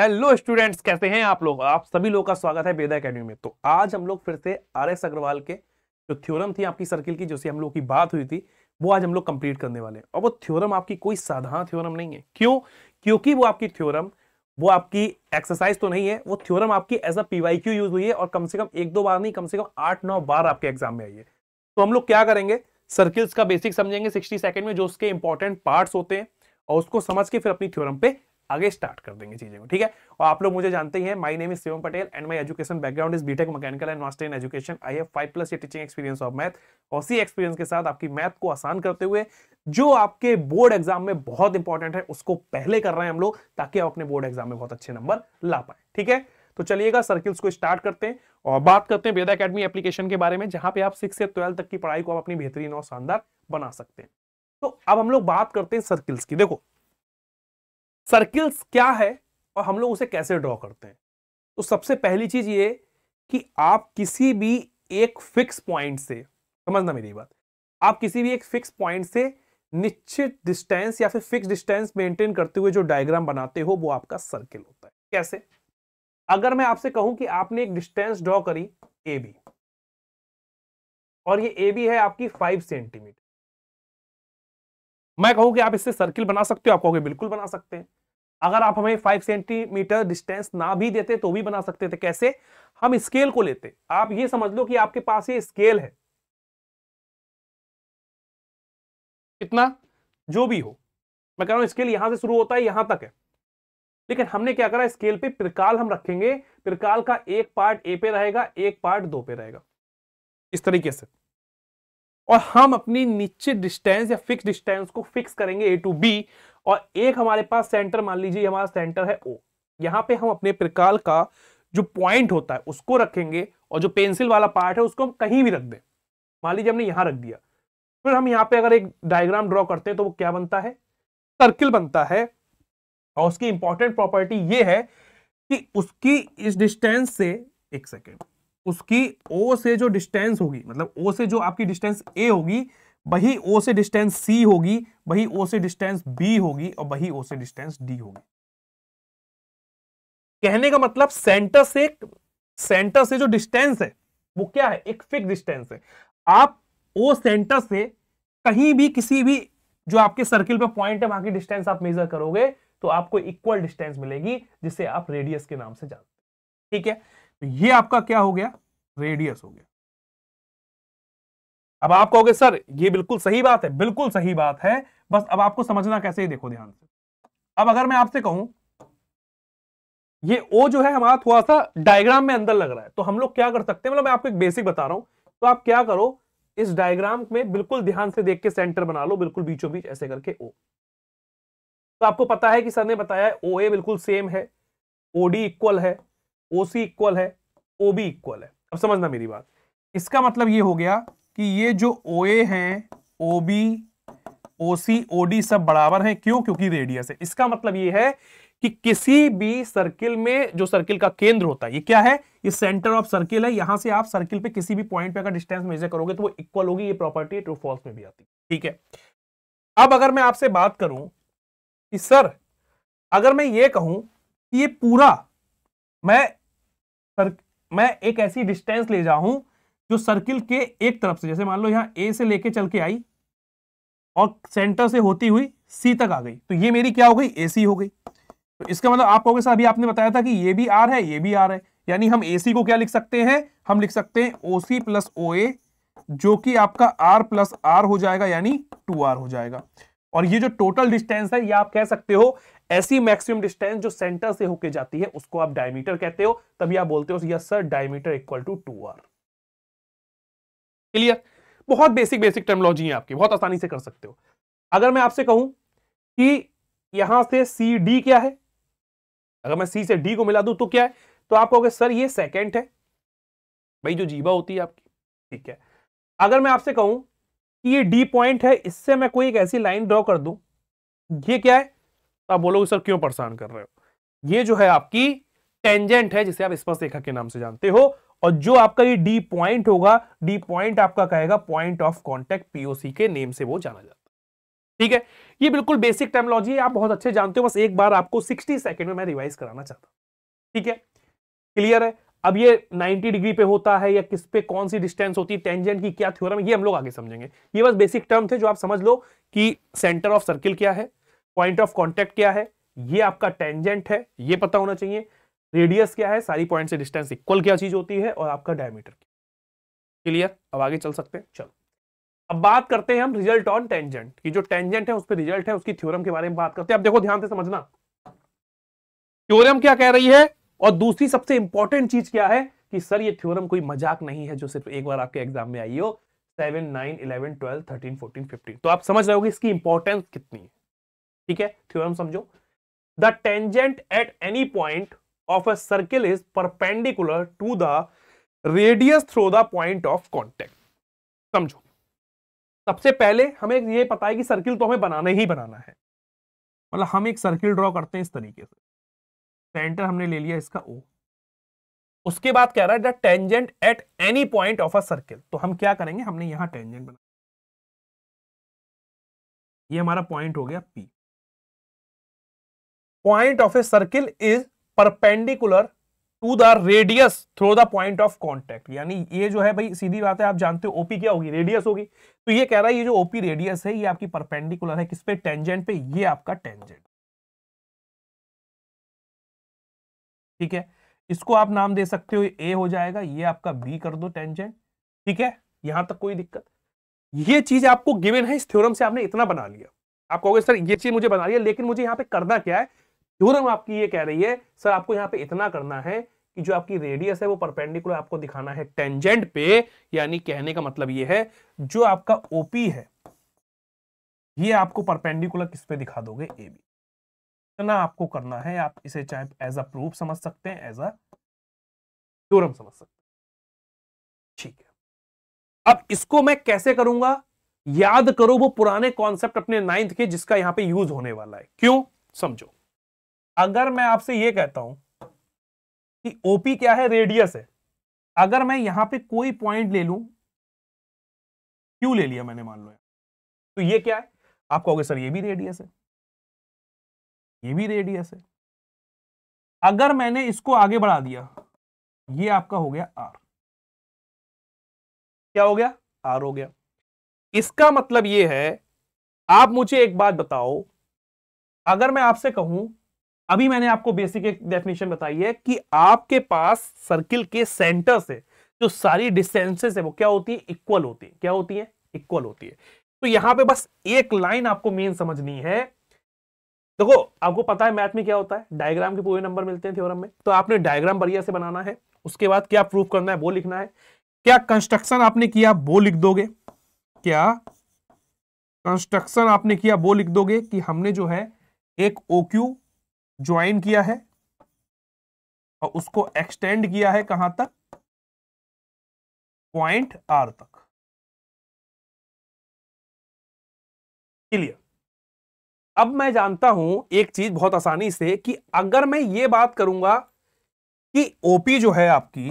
hello students कैसे हैं आप लोग आप सभी लोगों का स्वागत है वेदा अकेडमी में तो आज हम लोग फिर से आर एस अग्रवाल के जो थ्योरम थी आपकी सर्किल की जिससे हम लोग की बात हुई थी वो आज हम लोग कंप्लीट करने वाले हैं और वो थ्योरम आपकी कोई साधारण थ्योरम नहीं है क्यों क्योंकि वो आपकी थ्योरम वो आपकी एक्सरसाइज तो नहीं है वो थ्योरम आपकी एज अ क्यू यूज हुई है और कम से कम एक दो बार नहीं कम से कम आठ नौ बार आपके एग्जाम में आई है तो हम लोग क्या करेंगे सर्किल्स का बेसिक समझेंगे सिक्सटी सेकेंड में जो उसके इंपॉर्टेंट पार्ट्स होते हैं और उसको समझ के फिर अपनी थ्योरम पे आगे स्टार्ट कर देंगे चीजें को ठीक है और आप लोग मुझे जानते हैं my name is Shivam Patel and my education background is BTech mechanical and master in education I have five plus teaching experience of math और सी एक्सपीरियंस के साथ आपकी मैथ को आसान करते हुए जो आपके बोर्ड एग्जाम में बहुत इंपॉर्टेंट है उसको पहले कर रहे हैं हम लोग ताकि आप अपने बोर्ड एग्जाम में बहुत अच्छे नंबर ला पाए ठीक है तो चलिएगा सर्किल्स को स्टार्ट करते हैं और बात करते हैं वेदा अकेडमी एप्लीकेशन के बारे में जहां पे आप सिक्स से ट्वेल्थ तक की पढ़ाई को आप अपनी बेहतरीन और शानदार बना सकते हैं तो अब हम लोग बात करते हैं सर्किल्स की देखो सर्किल्स क्या है और हम लोग उसे कैसे ड्रॉ करते हैं तो सबसे पहली चीज ये कि आप किसी भी एक फिक्स पॉइंट से समझना मेरी बात आप किसी भी एक फिक्स पॉइंट से निश्चित डिस्टेंस या फिर फिक्स डिस्टेंस मेंटेन करते हुए जो डायग्राम बनाते हो वो आपका सर्किल होता है कैसे अगर मैं आपसे कहूं कि आपने एक डिस्टेंस ड्रॉ करी ए बी और ये ए बी है आपकी फाइव सेंटीमीटर मैं कहूं कि आप इससे सर्किल बना सकते हो आप कहोगे बिल्कुल बना सकते हैं अगर आप हमें फाइव सेंटीमीटर डिस्टेंस ना भी देते तो भी बना सकते थे कैसे हम स्केल को लेते आप ये समझ लो कि आपके पास ये स्केल है कितना जो भी हो मैं कह रहा हूं स्केल यहां से शुरू होता है यहां तक है लेकिन हमने क्या करा स्केल पे त्रिकाल हम रखेंगे त्रिकाल का एक पार्ट ए पे रहेगा एक पार्ट दो पे रहेगा इस तरीके से और हम अपनी निश्चित डिस्टेंस या फिक्स डिस्टेंस को फिक्स करेंगे ए टू बी और एक हमारे पास सेंटर मान लीजिए हमारा सेंटर है ओ यहाँ पे हम अपने प्रकाल का जो पॉइंट होता है उसको रखेंगे और जो पेंसिल वाला पार्ट है उसको हम कहीं भी रख दें मान लीजिए हमने यहाँ रख दिया फिर हम यहाँ पे अगर एक डायग्राम ड्रॉ करते हैं तो वो क्या बनता है सर्किल बनता है और उसकी इंपॉर्टेंट प्रॉपर्टी ये है कि उसकी इस डिस्टेंस से एक सेकेंड उसकी ओ से जो डिस्टेंस होगी मतलब ओ से जो आपकी डिस्टेंस ए होगी वही ओ से डिस्टेंस सी होगी वही ओ से डिस्टेंस बी होगी और वही ओ से डिस्टेंस डी होगी कहने का मतलब सेंटर से सेंटर से जो डिस्टेंस है वो क्या है एक फिक्स डिस्टेंस है आप ओ सेंटर से कहीं भी किसी भी जो आपके सर्किल पे पॉइंट है वहां की डिस्टेंस आप मेजर करोगे तो आपको इक्वल डिस्टेंस मिलेगी जिसे आप रेडियस के नाम से जानते हैं ठीक है तो ये आपका क्या हो गया रेडियस हो गया अब आप कहोगे सर ये बिल्कुल सही बात है बिल्कुल सही बात है बस अब आपको समझना कैसे ही देखो ध्यान से अब अगर मैं आपसे कहूं ये ओ जो है हमारा थोड़ा सा डायग्राम में अंदर लग रहा है तो हम लोग क्या कर सकते हैं मतलब मैं आपको एक बेसिक बता रहा हूं तो आप क्या करो इस डायग्राम में बिल्कुल ध्यान से देख के सेंटर बना लो बिल्कुल बीचों बीच ऐसे करके ओ तो आपको पता है कि सर ने बताया ओ ए बिल्कुल सेम है ओडी इक्वल है ओ सी इक्वल है ओ बी इक्वल है अब समझना मेरी बात इसका मतलब ये हो गया कि ये जो ओ ए है ओ बी ओ सी ओ डी सब बराबर हैं क्यों क्योंकि रेडियस है इसका मतलब ये है कि किसी भी सर्किल में जो सर्किल का केंद्र होता है ये क्या है ये सेंटर ऑफ सर्किल है यहां से आप सर्किल पे किसी भी पॉइंट पे अगर डिस्टेंस मेजर करोगे तो वो इक्वल होगी ये प्रॉपर्टी ट्रू फॉल्स में भी आती है ठीक है अब अगर मैं आपसे बात करूं कि सर अगर मैं ये कहूं कि ये पूरा मैं सर मैं एक ऐसी डिस्टेंस ले जाऊं जो सर्किल के एक तरफ से जैसे मान लो यहाँ ए से लेके चल के आई और सेंटर से होती हुई सी तक आ गई तो ये मेरी क्या हो गई ए सी हो गई तो इसका मतलब आप कहोगे सर अभी आपने बताया था कि ये भी आर है ये भी आर है यानी हम ए सी को क्या लिख सकते हैं हम लिख सकते हैं ओ सी प्लस ओ ए जो कि आपका आर प्लस आर हो जाएगा यानी टू आर हो जाएगा और ये जो टोटल डिस्टेंस है ये आप कह सकते हो ऐसी मैक्सिमम डिस्टेंस जो सेंटर से होके जाती है उसको आप डायमीटर कहते हो तभी आप बोलते हो yes sir diameter equal to two r clear बहुत बेसिक बेसिक टर्मोलॉजी है आपकी बहुत आसानी से कर सकते हो अगर मैं आपसे कहूं कि यहां से सी डी क्या है अगर मैं सी से डी को मिला दू तो क्या है तो आप कहोगे सर ये सेकेंड है भाई जो जीवा होती है आपकी ठीक है अगर मैं आपसे कहूं कि ये डी पॉइंट है इससे मैं कोई एक ऐसी लाइन ड्रॉ कर दूं ये क्या है तो आप बोलोगे सर क्यों परेशान कर रहे हो ये जो है आपकी टेंजेंट है जिसे आप स्पर्श रेखा के नाम से जानते हो और जो आपका ये डी पॉइंट होगा डी पॉइंट आपका कहेगा पॉइंट ऑफ कॉन्टेक्ट पीओसी के नेम से वो जाना जाता है ठीक है ये बिल्कुल बेसिक टेक्नोलॉजी है आप बहुत अच्छे जानते हो बस एक बार आपको 60 सेकंड में मैं रिवाइज कराना चाहता हूँ ठीक है क्लियर है अब ये 90 डिग्री पे होता है या किस पे कौन सी डिस्टेंस होती है टेंजेंट की क्या थ्योरम ये हम लोग आगे समझेंगे ये बस बेसिक टर्म थे जो आप समझ लो कि सेंटर ऑफ सर्किल क्या है पॉइंट ऑफ कॉन्टेक्ट क्या है ये आपका टेंजेंट है ये पता होना चाहिए रेडियस क्या है सारी पॉइंट से डिस्टेंस इक्वल क्या चीज होती है और आपका डायमीटर क्लियर अब आगे चल सकते हैं चलो अब बात करते हैं हम रिजल्ट ऑन टेंजेंट की जो टेंजेंट है उस पर रिजल्ट है उसकी थ्योरम के बारे में बात करते हैं आप देखो ध्यान से समझना थ्योरम क्या कह रही है और दूसरी सबसे इंपॉर्टेंट चीज क्या है कि सर ये थ्योरम कोई मजाक नहीं है जो सिर्फ एक बार आपके एग्जाम में आई हो seven nine eleven twelve thirteen fourteen fifteen तो आप समझ रहे हो इसकी इंपॉर्टेंस कितनी है ठीक है थ्योरम समझो the tangent at any point of a circle is perpendicular to the radius through the point of contact समझो सबसे पहले हमें यह पता है कि सर्किल तो हमें बनाना ही बनाना है मतलब हम एक सर्किल ड्रॉ करते हैं इस तरीके से सेंटर हमने ले लिया इसका ओ उसके बाद कह रहा है the tangent at any point of a circle तो हम क्या करेंगे हमने यहां टेंजेंट बना ये हमारा पॉइंट हो गया P point of a circle is perpendicular to the radius through the point of contact यानी ये जो है भाई सीधी बात है आप जानते हो ओपी क्या होगी रेडियस होगी तो ये कह रहा है ये जो ओपी रेडियस है ये आपकी परपेंडिकुलर है किस पे टेंजेंट पे ये आपका टेंजेंट ठीक है इसको आप नाम दे सकते हो ए हो जाएगा ये आपका बी कर दो टेंजेंट ठीक है यहां तक कोई दिक्कत ये चीज आपको गिवन है इस थ्योरम से आपने इतना बना लिया आप कहोगे सर ये चीज मुझे बना रही है लेकिन मुझे यहाँ पे करना क्या है थ्योरम आपकी ये कह रही है सर आपको यहाँ पे इतना करना है कि जो आपकी रेडियस है वो परपेंडिकुलर आपको दिखाना है टेंजेंट पे यानी कहने का मतलब ये है जो आपका ओपी है ये आपको परपेंडिकुलर किस पे दिखा दोगे ए बी इतना आपको करना है आप इसे चाहे एज अ प्रूफ समझ सकते हैं एज अ थ्योरम समझ सकते हैं ठीक है अब इसको मैं कैसे करूंगा याद करो वो पुराने कॉन्सेप्ट अपने नाइन्थ के जिसका यहां पे यूज होने वाला है क्यों समझो अगर मैं आपसे ये कहता हूं कि ओपी क्या है रेडियस है अगर मैं यहां पे कोई पॉइंट ले लूं क्यू ले लिया मैंने मान लो तो ये क्या है आप कहोगे सर ये भी रेडियस है ये भी रेडियस है अगर मैंने इसको आगे बढ़ा दिया ये आपका हो गया आर क्या हो गया आर हो गया इसका मतलब ये है आप मुझे एक बात बताओ अगर मैं आपसे कहूं अभी मैंने आपको बेसिक एक डेफिनेशन बताई है कि आपके पास सर्किल के सेंटर से जो सारी डिस्टेंसेस है वो क्या होती है इक्वल होती है क्या होती है इक्वल होती है तो यहां पे बस एक लाइन आपको मेन समझनी है देखो आपको पता है मैथ में क्या होता है डायग्राम के पूरे नंबर मिलते हैं थ्योरम में तो आपने डायग्राम बढ़िया से बनाना है उसके बाद क्या प्रूफ करना है वो लिखना है क्या कंस्ट्रक्शन आपने किया वो लिख दोगे क्या कंस्ट्रक्शन आपने किया वो लिख दोगे कि हमने जो है एक ओ क्यू ज्वाइन किया है और उसको एक्सटेंड किया है कहां तक पॉइंट आर तक क्लियर अब मैं जानता हूं एक चीज बहुत आसानी से कि अगर मैं ये बात करूंगा कि ओपी जो है आपकी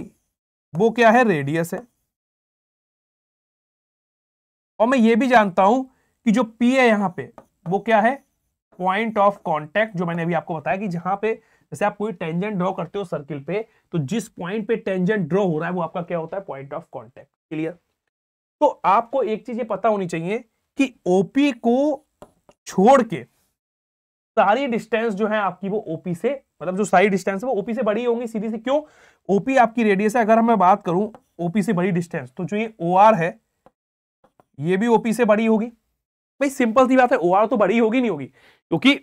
वो क्या है रेडियस है और मैं ये भी जानता हूं कि जो पी है यहां पे वो क्या है पॉइंट ऑफ कॉन्टेक्ट जो मैंने अभी आपको बताया कि जहां पे जैसे आप कोई टेंजेंट ड्रॉ करते हो सर्किल पे तो जिस पॉइंट पे टेंजेंट ड्रॉ हो रहा है वो आपका क्या होता है पॉइंट ऑफ कॉन्टेक्ट क्लियर तो आपको एक चीज ये पता होनी चाहिए कि ओपी को छोड़ के सारी डिस्टेंस जो है आपकी वो ओपी से मतलब जो सारी डिस्टेंस है वो ओपी से बड़ी होंगी सीधी से क्यों ओपी आपकी रेडियस है अगर मैं बात करूं ओपी से बड़ी डिस्टेंस तो जो ये ओ है ये भी ओपी से बड़ी होगी भाई सिंपल सी बात है ओ तो बड़ी होगी नहीं होगी क्योंकि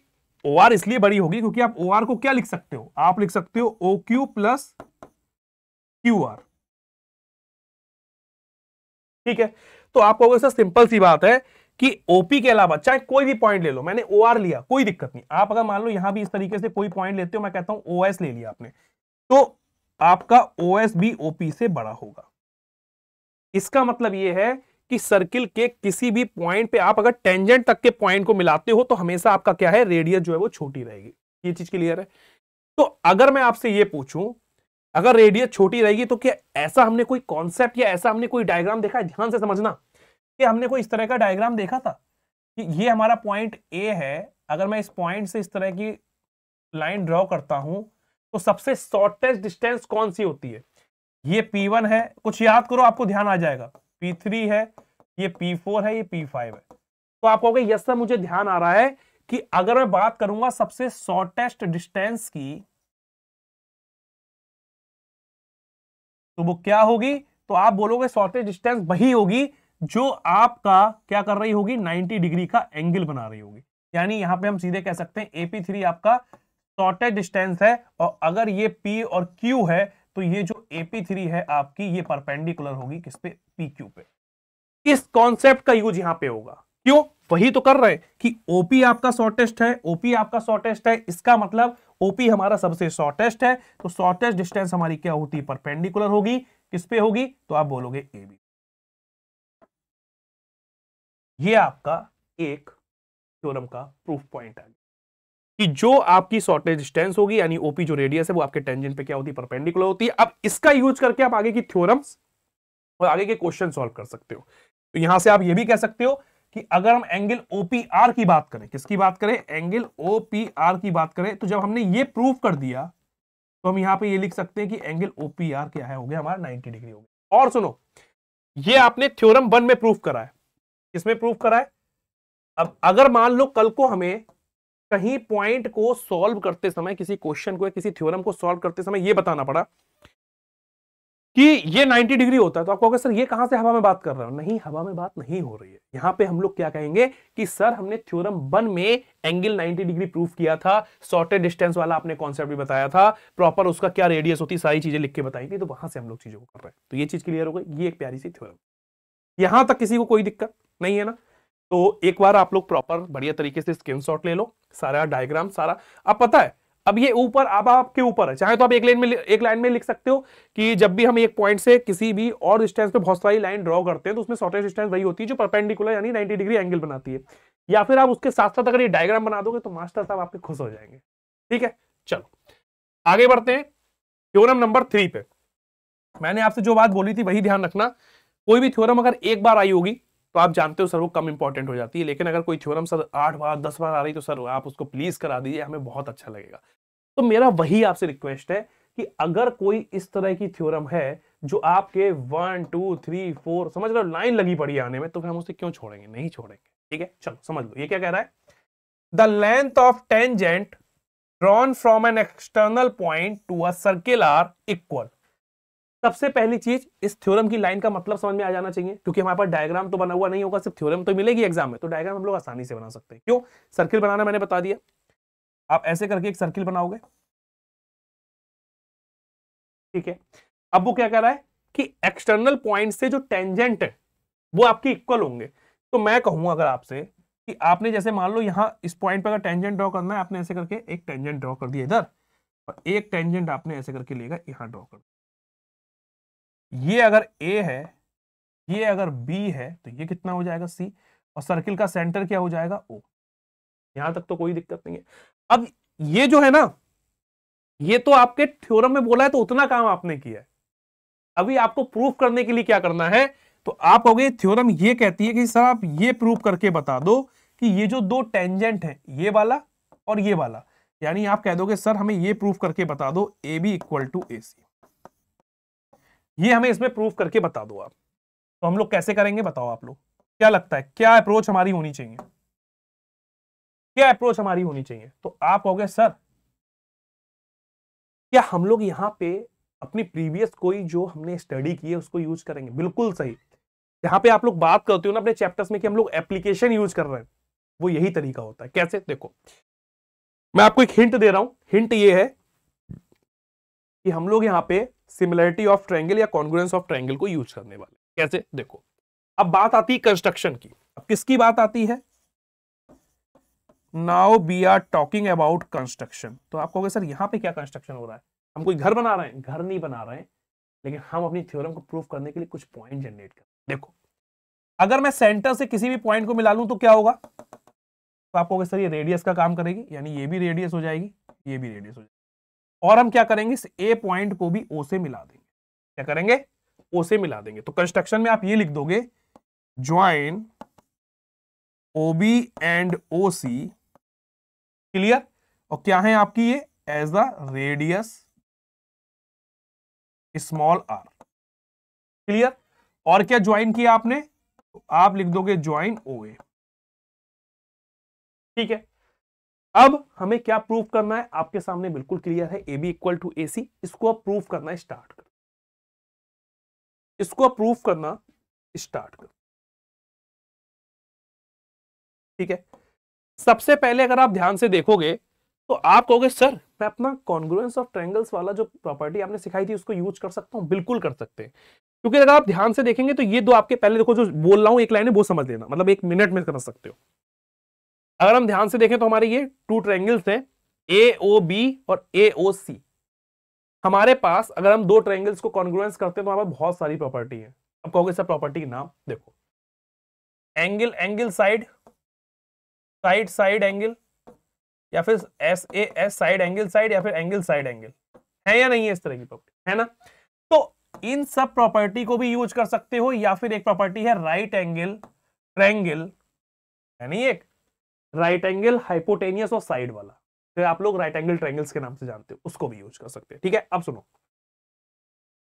ओ इसलिए बड़ी होगी क्योंकि आप ओ को क्या लिख सकते हो आप लिख सकते हो O Q plus Q R ठीक है तो आप कहोगे सर सिंपल सी बात है कि ओपी के अलावा चाहे कोई भी पॉइंट ले लो मैंने ओ आर लिया कोई दिक्कत नहीं आप अगर मान लो यहां भी इस तरीके से कोई पॉइंट लेते हो मैं कहता हूं ओ एस ले लिया आपने तो आपका ओ एस भी ओपी से बड़ा होगा इसका मतलब यह है कि सर्किल के किसी भी पॉइंट पे आप अगर टेंजेंट तक के पॉइंट को मिलाते हो तो हमेशा आपका क्या है रेडियस जो है वो छोटी रहेगी ये चीज क्लियर है तो अगर मैं आपसे ये पूछूं अगर रेडियस छोटी रहेगी तो क्या ऐसा हमने कोई कॉन्सेप्ट या ऐसा हमने कोई डायग्राम देखा है ध्यान से समझना कि हमने कोई इस तरह का डायग्राम देखा था कि ये हमारा पॉइंट ए है अगर मैं इस पॉइंट से इस तरह की लाइन ड्रॉ करता हूं तो सबसे शॉर्टेस्ट डिस्टेंस कौन सी होती है ये वन है कुछ याद करो आपको ध्यान आ जाएगा P3 है ये P4 है ये P5 है तो आप कहोगे यस सर मुझे ध्यान आ रहा है कि अगर मैं बात करूंगा सबसे शॉर्टेस्ट डिस्टेंस की तो वो क्या होगी तो आप बोलोगे शॉर्टेस्ट डिस्टेंस वही होगी जो आपका क्या कर रही होगी 90 डिग्री का एंगल बना रही होगी यानी यहां पे हम सीधे कह सकते हैं एपी थ्री आपका शॉर्टेस्ट डिस्टेंस है और अगर ये पी और क्यू है तो ये जो AP3 है आपकी ये परपेंडिकुलर होगी किस पे PQ पे इस कॉन्सेप्ट का यूज यहां पे होगा क्यों वही तो कर रहे हैं कि OP आपका शॉर्टेस्ट है OP आपका शॉर्टेस्ट है इसका मतलब OP हमारा सबसे शॉर्टेस्ट है तो शॉर्टेस्ट डिस्टेंस हमारी क्या होती है परपेंडिकुलर होगी किस पे होगी तो आप बोलोगे ए बी ये आपका एक थ्योरम का प्रूफ पॉइंट आ गया कि जो आपकी शॉर्टेज डिस्टेंस होगी यानी ओपी जो रेडियस है वो आपके टेंजेंट पे क्या होती है परपेंडिकुलर होती है अब इसका यूज करके आप आगे की थ्योरम्स और आगे के क्वेश्चन सॉल्व कर सकते हो तो यहां से आप ये भी कह सकते हो कि अगर हम एंगल ओपीआर की बात करें किसकी बात करें एंगल ओपीआर की बात करें तो जब हमने ये प्रूव कर दिया तो हम यहां पर यह लिख सकते हैं कि एंगल ओपीआर क्या है हो गया हमारा नाइनटी डिग्री हो गया और सुनो ये आपने थ्योरम वन में प्रूफ करा है किसमें प्रूफ करा है अब अगर मान लो कल को हमें कहीं पॉइंट को सॉल्व करते समय किसी क्वेश्चन को या किसी थ्योरम को सॉल्व करते समय यह बताना पड़ा कि ये 90 डिग्री होता है तो आप कहोगे सर ये कहां से हवा में बात कर रहा हूं नहीं हवा में बात नहीं हो रही है यहां पे हम लोग क्या कहेंगे कि सर हमने थ्योरम वन में एंगल 90 डिग्री प्रूफ किया था शॉर्टेड डिस्टेंस वाला आपने कॉन्सेप्ट भी बताया था प्रॉपर उसका क्या रेडियस होती सारी चीजें लिख के बताई थी तो वहां से हम लोग चीजों को कर रहे हैं तो ये चीज क्लियर हो गई ये एक प्यारी सी थ्योरम यहां तक किसी को कोई दिक्कत नहीं है ना तो एक बार आप लोग प्रॉपर बढ़िया तरीके से स्क्रीनशॉट ले लो सारा डायग्राम सारा अब पता है अब ये ऊपर अब आपके ऊपर है चाहे तो आप एक लाइन में एक लाइन में लिख सकते हो कि जब भी हम एक पॉइंट से किसी भी और डिस्टेंस पे बहुत सारी लाइन ड्रॉ करते हैं तो उसमें शॉर्टेज डिस्टेंस वही होती है जो परपेंडिकुलर यानी 90 डिग्री एंगल बनाती है या फिर आप उसके साथ साथ अगर ये डायग्राम बना दोगे तो मास्टर साहब आपके खुश हो जाएंगे ठीक है चलो आगे बढ़ते हैं थ्योरम नंबर थ्री पे मैंने आपसे जो बात बोली थी वही ध्यान रखना कोई भी थ्योरम अगर एक बार आई होगी तो आप जानते हो सर वो कम इंपॉर्टेंट हो जाती है लेकिन अगर कोई थ्योरम सर आठ बार दस बार आ रही तो सर आप उसको प्लीज़ करा दीजिए हमें बहुत अच्छा लगेगा तो मेरा वही आपसे रिक्वेस्ट है कि अगर कोई इस तरह की थ्योरम है जो आपके वन टू थ्री फोर समझ लो लाइन लगी पड़ी आने में तो फिर हम उसे क्यों छोड़ेंगे नहीं छोड़ेंगे ठीक है चलो समझ लो ये क्या कह रहा है the length of tangent drawn from an external point to a circle are equal सबसे पहली चीज इस थ्योरम की लाइन का मतलब समझ में आ जाना चाहिए क्योंकि हमारे पास डायग्राम तो बना हुआ नहीं होगा सिर्फ थ्योरम तो मिलेगी एग्जाम में तो डायग्राम हम लोग आसानी से बना सकते हैं क्यों सर्किल बनाना मैंने बता दिया आप ऐसे करके एक सर्किल बनाओगे ठीक है अब वो क्या कह रहा है कि एक्सटर्नल पॉइंट से जो टेंजेंट है वो आपके इक्वल होंगे तो मैं कहूंगा अगर आपसे कि आपने जैसे मान लो यहाँ इस पॉइंट पर अगर टेंजेंट ड्रॉ करना है आपने ऐसे करके एक टेंजेंट ड्रॉ कर दिया इधर और एक टेंजेंट आपने ऐसे करके लेगा यहाँ ड्रॉ कर दिया ये अगर ए है ये अगर बी है तो ये कितना हो जाएगा सी और सर्किल का सेंटर क्या हो जाएगा ओ यहां तक तो कोई दिक्कत नहीं है अब ये जो है ना ये तो आपके थ्योरम में बोला है तो उतना काम आपने किया है अभी आपको प्रूफ करने के लिए क्या करना है तो आप कहोगे थ्योरम ये कहती है कि सर आप ये प्रूफ करके बता दो कि ये जो दो टेंजेंट है ये वाला और ये वाला यानी आप कह दोगे सर हमें ये प्रूफ करके बता दो A B equal to A C ये हमें इसमें प्रूफ करके बता दो आप तो हम लोग कैसे करेंगे बताओ आप लोग क्या लगता है क्या अप्रोच हमारी होनी चाहिए क्या अप्रोच हमारी होनी चाहिए तो आप कहोगे सर क्या हम लोग यहाँ पे अपनी प्रीवियस कोई जो हमने स्टडी की है उसको यूज करेंगे बिल्कुल सही यहाँ पे आप लोग बात करते हो ना अपने चैप्टर्स में कि हम लोग एप्लीकेशन यूज कर रहे हैं वो यही तरीका होता है कैसे देखो मैं आपको एक हिंट दे रहा हूं हिंट ये है कि हम लोग यहाँ पे सिमिलरिटी ऑफ ट्रायंगल या कॉन्ग्रेंस ऑफ ट्रायंगल को यूज करने वाले कैसे देखो अब बात आती है कंस्ट्रक्शन की अब किसकी बात आती है now we are talking about construction तो आप कहोगे सर यहाँ पे क्या कंस्ट्रक्शन हो रहा है हम कोई घर बना रहे हैं घर नहीं बना रहे हैं लेकिन हम अपनी थ्योरम को प्रूफ करने के लिए कुछ पॉइंट जनरेट कर देखो अगर मैं सेंटर से किसी भी पॉइंट को मिला लूं तो क्या होगा तो आप कहोगे सर ये रेडियस का काम करेगी यानी ये भी रेडियस हो जाएगी ये भी रेडियस हो जाएगी और हम क्या करेंगे इस ए पॉइंट को भी ओ से मिला देंगे क्या करेंगे ओ से मिला देंगे तो कंस्ट्रक्शन में आप ये लिख दोगे join OB and O C clear और क्या है आपकी ये as the radius small r clear और क्या ज्वाइन किया आपने तो आप लिख दोगे ज्वाइन ओ ए ठीक है अब हमें क्या प्रूफ करना है आपके सामने बिल्कुल क्लियर है A B equal to A C इसको अब प्रूफ करना स्टार्ट कर इसको प्रूफ करना स्टार्ट कर ठीक है सबसे पहले अगर आप ध्यान से देखोगे तो आप कहोगे सर मैं अपना कॉन्ग्रुएंस ऑफ ट्रायंगल्स वाला जो प्रॉपर्टी आपने सिखाई थी उसको यूज कर सकता हूं बिल्कुल कर सकते हैं क्योंकि अगर आप ध्यान से देखेंगे तो ये दो आपके पहले देखो जो बोल रहा हूं एक लाइन है वो समझ लेना मतलब एक मिनट में कर सकते हो अगर हम ध्यान से देखें तो हमारे ये टू ट्रैंगल्स हैं ए ओ बी और ए ओ सी हमारे पास अगर हम दो ट्रैंगल्स को कॉन्ग्रुएंस करते हैं तो हमारे बहुत सारी प्रॉपर्टी है अब कहोगे सर प्रॉपर्टी के नाम देखो angle angle side side side angle या फिर S A S side angle side या फिर एंगल साइड एंगल है या नहीं है इस तरह की प्रॉपर्टी है ना तो इन सब प्रॉपर्टी को भी यूज कर सकते हो या फिर एक प्रॉपर्टी है राइट एंगल ट्रैंगल है नहीं एक राइट एंगल हाइपोटेनियस और साइड वाला तो आप लोग राइट एंगल ट्रेंगल्स के नाम से जानते हो उसको भी यूज कर सकते हैं ठीक है अब सुनो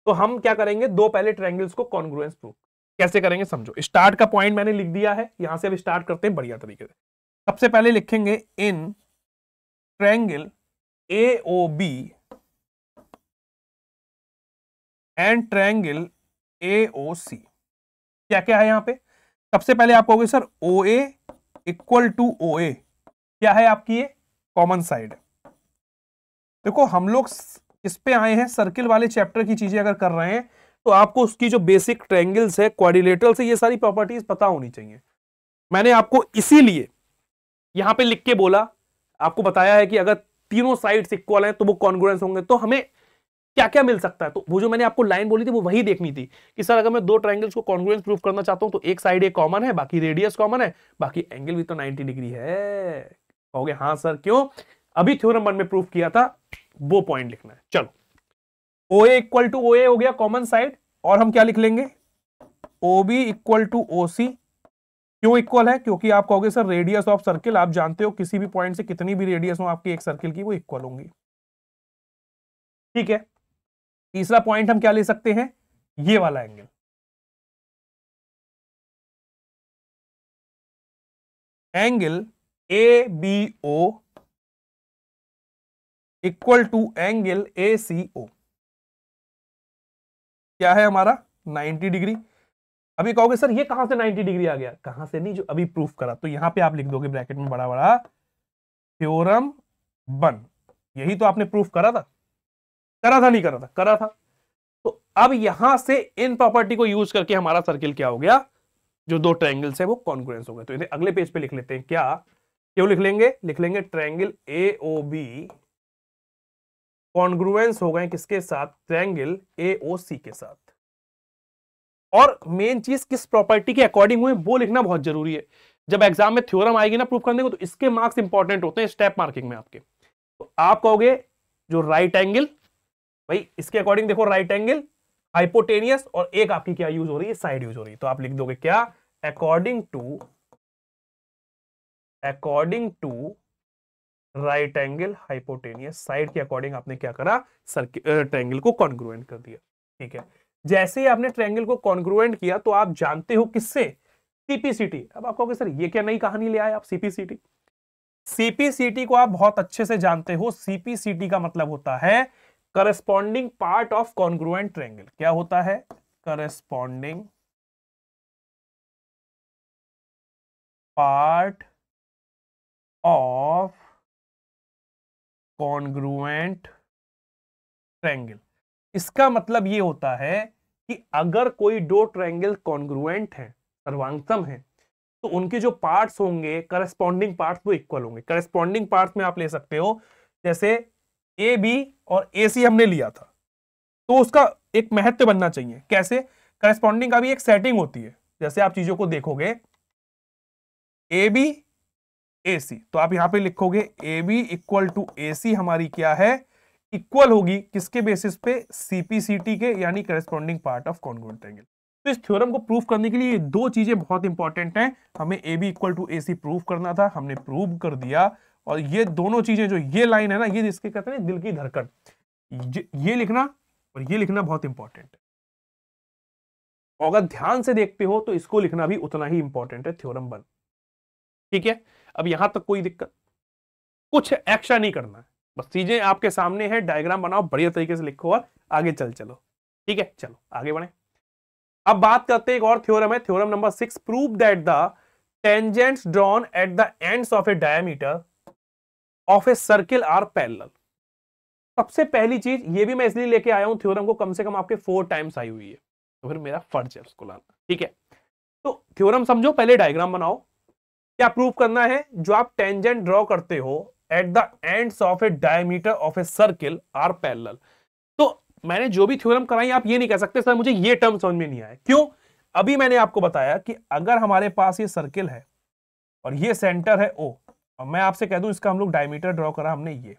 तो हम क्या करेंगे दो पहले ट्रेंगल्स को कॉन्ग्रुएंस प्रूफ कैसे करेंगे समझो स्टार्ट का पॉइंट मैंने लिख दिया है यहां से अब स्टार्ट करते हैं बढ़िया तरीके से सबसे पहले लिखेंगे in triangle A O B and triangle A O C क्या क्या है यहां पे सबसे पहले आप कहोगे sir O A equal to O A क्या है आपकी ये कॉमन साइड देखो हम लोग इस पे आए हैं सर्किल वाले चैप्टर की चीजें अगर कर रहे हैं तो आपको उसकी जो बेसिक ट्रेंगल्स है क्वारिलेटर से ये सारी प्रॉपर्टीज पता होनी चाहिए मैंने आपको इसीलिए यहां पे लिख के बोला आपको बताया है कि अगर तीनों साइड्स इक्वल हैं तो वो कॉन्ग्रेंस होंगे तो हमें क्या क्या मिल सकता है तो वो जो मैंने आपको लाइन बोली थी वो वही देखनी थी कि सर अगर मैं दो ट्राइंगल्स को कॉन्ग्रुएंस प्रूफ करना चाहता हूं तो एक साइड एक कॉमन है बाकी रेडियस कॉमन है बाकी एंगल भी तो 90 डिग्री है कहोगे हाँ सर क्यों अभी थ्योरम वन में प्रूफ किया था वो पॉइंट लिखना है चलो ओ ए इक्वल टू ओ ए हो गया कॉमन साइड और हम क्या लिख लेंगे O B equal to O C क्यों इक्वल है क्योंकि आप कहोगे सर रेडियस ऑफ सर्किल आप जानते हो किसी भी पॉइंट से कितनी भी रेडियस हो आपकी एक सर्किल की वो इक्वल होंगी ठीक है तीसरा पॉइंट हम क्या ले सकते हैं ये वाला angle angle A B O equal to angle A C O क्या है हमारा 90 डिग्री अभी कहोगे सर ये कहां से 90 डिग्री आ गया कहां से नहीं जो अभी प्रूफ करा तो यहां पे आप लिख दोगे ब्रैकेट में बड़ा बड़ा थ्योरम वन यही तो आपने प्रूफ करा था करा था नहीं करा था करा था तो अब यहां से इन प्रॉपर्टी को यूज करके हमारा सर्किल क्या हो गया जो दो ट्रायंगल्स है वो कॉन्ग्रेंस हो गए तो इन्हें अगले पेज पे लिख लेते हैं क्या क्यों लिख लेंगे लिख लेंगे triangle A O B congruence हो गए किसके साथ ट्रायंगल ए ओ सी के साथ और मेन चीज किस प्रॉपर्टी के अकॉर्डिंग हुए वो लिखना बहुत जरूरी है जब एग्जाम में थ्योरम आएगी ना प्रूफ करने को तो इसके मार्क्स इंपॉर्टेंट होते हैं स्टेप मार्किंग में आपके तो आप कहोगे जो राइट एंगल भाई इसके अकॉर्डिंग देखो राइट एंगल हाइपोटेनियस और एक आपकी क्या यूज हो रही है साइड यूज हो रही है तो आप लिख दोगे क्या according to according to right angle hypotenuse side के अकॉर्डिंग आपने क्या करा सर्किल ट्रैंगल को कॉन्ग्रुएंट कर दिया ठीक है जैसे ही आपने ट्रैंगल को कॉन्ग्रुएंट किया तो आप जानते हो किससे सीपीसीटी अब आप कहोगे सर ये क्या नई कहानी ले आए आप सीपीसीटी सीपीसीटी को आप बहुत अच्छे से जानते हो सीपीसीटी का मतलब होता है corresponding part of congruent triangle क्या होता है corresponding part of congruent triangle इसका मतलब ये होता है कि अगर कोई दो ट्रेंगल कॉन्ग्रुएंट है सर्वांगसम है तो उनके जो पार्ट्स होंगे करस्पॉन्डिंग पार्ट्स वो इक्वल होंगे करस्पॉन्डिंग पार्ट्स में आप ले सकते हो जैसे ए बी और ए सी हमने लिया था तो उसका एक महत्व बनना चाहिए कैसे करस्पॉन्डिंग का भी एक सेटिंग होती है जैसे आप चीजों को देखोगे ए बी ए सी तो आप यहां पे लिखोगे A B equal to A C हमारी क्या है इक्वल होगी किसके बेसिस पे सीपीसीटी के यानी corresponding part of congruent angle तो इस थ्योरम को प्रूफ करने के लिए ये दो चीजें बहुत इंपॉर्टेंट हैं हमें A B equal to A C proof करना था हमने प्रूव कर दिया और ये दोनों चीजें जो ये लाइन है ना ये जिसके कहते हैं दिल की धड़कन ये लिखना और ये लिखना बहुत इंपॉर्टेंट है अगर ध्यान से देखते हो तो इसको लिखना भी उतना ही इंपॉर्टेंट है थ्योरम वन ठीक है अब यहां तक कोई दिक्कत कुछ एक्स्ट्रा नहीं करना है बस चीजें आपके सामने है डायग्राम बनाओ बढ़िया तरीके से लिखो और आगे चल चलो ठीक है चलो आगे बढ़े अब बात करते हैं एक और थ्योरम है theorem number six prove that the tangents drawn at the ends of a diameter of a circle are parallel सबसे पहली चीज ये भी मैं इसलिए लेके आया हूं थ्योरम को कम से कम आपके फोर टाइम्स आई हुई है तो फिर मेरा फर्ज है उसको लाना ठीक है तो थ्योरम समझो पहले डायग्राम बनाओ क्या प्रूव करना है जो आप टेंजेंट ड्रॉ करते हो at the ends of a diameter of a circle are parallel तो मैंने जो भी थ्योरम कराई आप ये नहीं कह सकते सर मुझे ये टर्म समझ में नहीं आया क्यों अभी मैंने आपको बताया कि अगर हमारे पास ये सर्किल है और ये सेंटर है ओ अब मैं आपसे कह दूं इसका हम लोग डायमीटर ड्रॉ करा हमने ये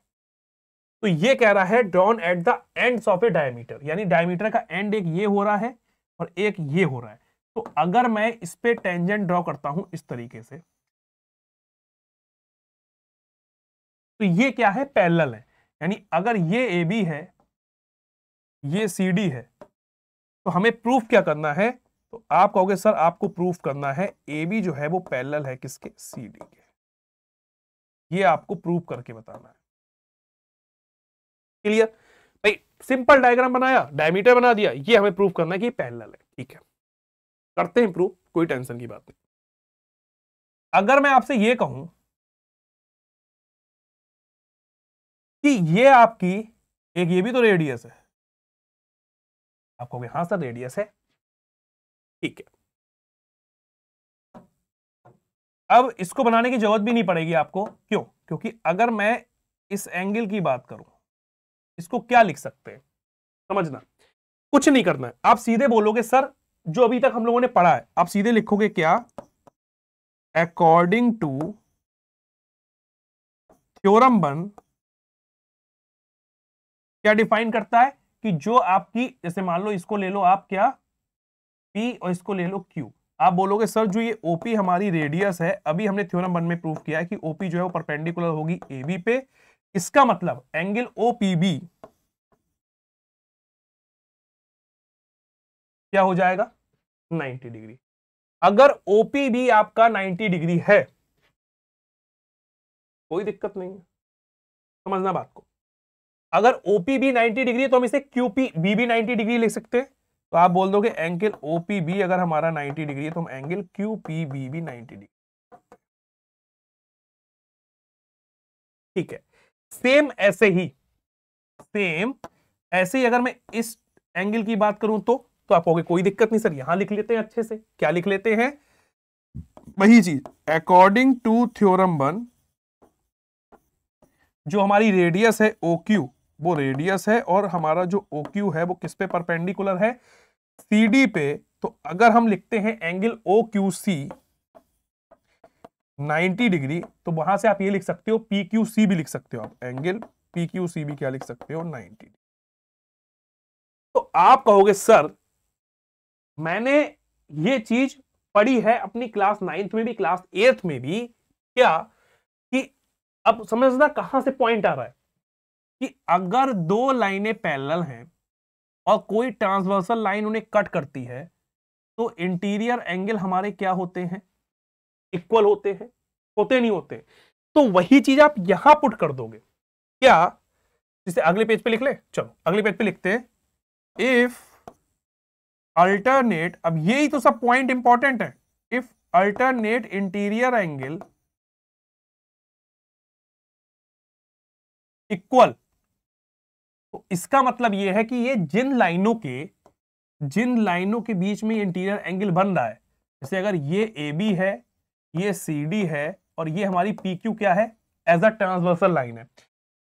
तो ये कह रहा है drawn at the end of a diameter यानी डायमीटर का एंड एक ये हो रहा है और एक ये हो रहा है तो अगर मैं इस पे टेंजेंट ड्रॉ करता हूं इस तरीके से तो ये क्या है पैरेलल है यानी अगर ये ए बी है ये सी डी है तो हमें प्रूफ क्या करना है तो आप कहोगे सर आपको प्रूफ करना है ए बी जो है वो पैरेलल है किसके सी डी के ये आपको प्रूव करके बताना है क्लियर भाई सिंपल डायग्राम बनाया डायमीटर बना दिया ये हमें प्रूव करना है कि पैनल है ठीक है करते हैं प्रूव कोई टेंशन की बात नहीं अगर मैं आपसे ये कहूं कि ये आपकी एक ये भी तो रेडियस है आपको हाँ सर रेडियस है ठीक है अब इसको बनाने की जरूरत भी नहीं पड़ेगी आपको क्यों क्योंकि अगर मैं इस एंगल की बात करूं इसको क्या लिख सकते हैं समझना कुछ नहीं करना है आप सीधे बोलोगे सर जो अभी तक हम लोगों ने पढ़ा है आप सीधे लिखोगे क्या अकॉर्डिंग टू थ्योरम वन क्या डिफाइन करता है कि जो आपकी जैसे मान लो इसको ले लो आप क्या पी और इसको ले लो क्यू आप बोलोगे सर जो ये ओपी हमारी रेडियस है अभी हमने थ्योरम वन में प्रूव किया है कि ओपी जो है वो परपेंडिकुलर होगी ए बी पे इसका मतलब एंगल ओ पी बी क्या हो जाएगा 90 डिग्री अगर ओपी भी आपका 90 डिग्री है कोई दिक्कत नहीं है समझना बात को अगर ओपी भी 90 डिग्री तो हम इसे क्यूपी बी भी 90 डिग्री ले सकते हैं तो आप बोल दोगे एंगल ओ पी बी अगर हमारा 90 डिग्री है तो हम एंगल क्यू पी बी भी 90 डिग्री ठीक है सेम ऐसे ही सेम ऐसे ही अगर मैं इस एंगल की बात करूं तो तो आप कहोगे कोई दिक्कत नहीं सर यहां लिख लेते हैं अच्छे से क्या लिख लेते हैं वही चीज अकॉर्डिंग टू थ्योरम वन जो हमारी रेडियस है ओ क्यू वो रेडियस है और हमारा जो ओ क्यू है वो किस पे परपेंडिकुलर है सी डी पे तो अगर हम लिखते हैं angle O Q C ninety degree तो वहां से आप ये लिख सकते हो पी क्यू सी भी लिख सकते हो आप एंगल पी क्यू सी भी क्या लिख सकते हो डिग्री तो आप कहोगे सर मैंने ये चीज पढ़ी है अपनी क्लास नाइन्थ में भी क्लास एट्थ में भी क्या कि अब समझना कहां से पॉइंट आ रहा है कि अगर दो लाइनें पैरेलल हैं और कोई ट्रांसवर्सल लाइन उन्हें कट करती है तो इंटीरियर एंगल हमारे क्या होते हैं इक्वल होते हैं होते नहीं होते तो वही चीज आप यहां पुट कर दोगे क्या जिसे अगले पेज पे लिख ले चलो अगले पेज पे लिखते हैं इफ अल्टरनेट अब यही तो सब पॉइंट इंपॉर्टेंट है if alternate interior angle equal इसका मतलब यह है कि ये जिन लाइनों के जिन लाइनों के बीच में इंटीरियर एंगल बन रहा है जैसे अगर ये ए बी है ये सी डी है और ये हमारी पी क्यू क्या है एज अ ट्रांसवर्सल लाइन है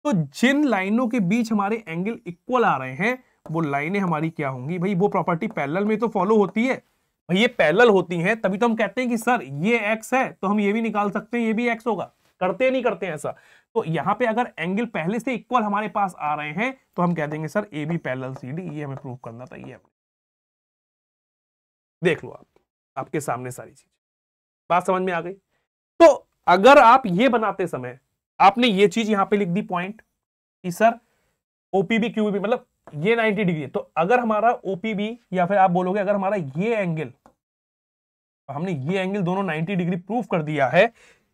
तो जिन लाइनों के बीच हमारे एंगल इक्वल आ रहे हैं वो लाइनें हमारी क्या होंगी भाई वो प्रॉपर्टी पैरेलल में तो फॉलो होती है भाई ये पैरेलल होती हैं तभी तो हम कहते हैं कि सर ये एक्स है तो हम ये भी निकाल सकते हैं ये भी एक्स होगा करते नहीं करते ऐसा तो यहाँ पे अगर एंगल पहले से इक्वल हमारे पास आ रहे हैं तो हम कह देंगे sir A B parallel C D ये हमें प्रूव करना था ये e हमें देख लो आप आपके सामने सारी चीज बात समझ में आ गई तो अगर आप ये बनाते समय आपने ये चीज यहां पे लिख दी पॉइंट कि सर ओपीबी बी मतलब ये 90 डिग्री है तो अगर हमारा ओपीबी या फिर आप बोलोगे अगर हमारा ये एंगल तो हमने ये एंगल दोनों 90 डिग्री प्रूफ कर दिया है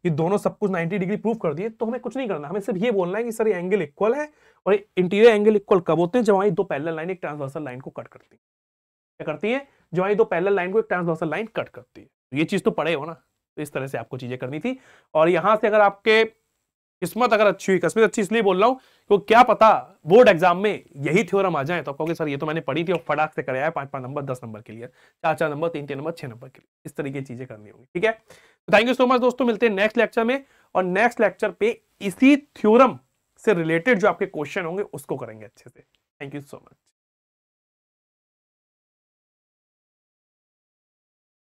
ये दोनों सब कुछ 90 डिग्री प्रूफ कर दिए तो हमें कुछ नहीं करना हमें सिर्फ ये बोलना है कि सर एंगल इक्वल है और इंटीरियर एंगल इक्वल कब होते हैं जब हमारी दो पैरल लाइन एक ट्रांसवर्सल लाइन को कट करती है क्या करती है जो हमारी दो पैरल लाइन को एक ट्रांसवर्सल लाइन कट करती है तो ये चीज़ तो पड़े हो ना तो इस तरह से आपको चीज़ें करनी थी और यहां से अगर आपके किस्मत अगर अच्छी हुई किस्मत अच्छी इसलिए बोल रहा हूँ तो क्या पता बोर्ड एग्जाम में यही थ्योरम आ जाए तो आप कहोगे सर ये तो मैंने पढ़ी थी और फटाक से कराया है पांच पांच नंबर दस नंबर के लिए चार चार नंबर तीन तीन नंबर छह नंबर के लिए इस तरीके की चीजें करनी होगी ठीक है तो थैंक यू सो मच दोस्तों मिलते हैं नेक्स्ट लेक्चर में और नेक्स्ट लेक्चर पे इसी थ्योरम से रिलेटेड जो आपके क्वेश्चन होंगे उसको करेंगे अच्छे से थैंक यू सो मच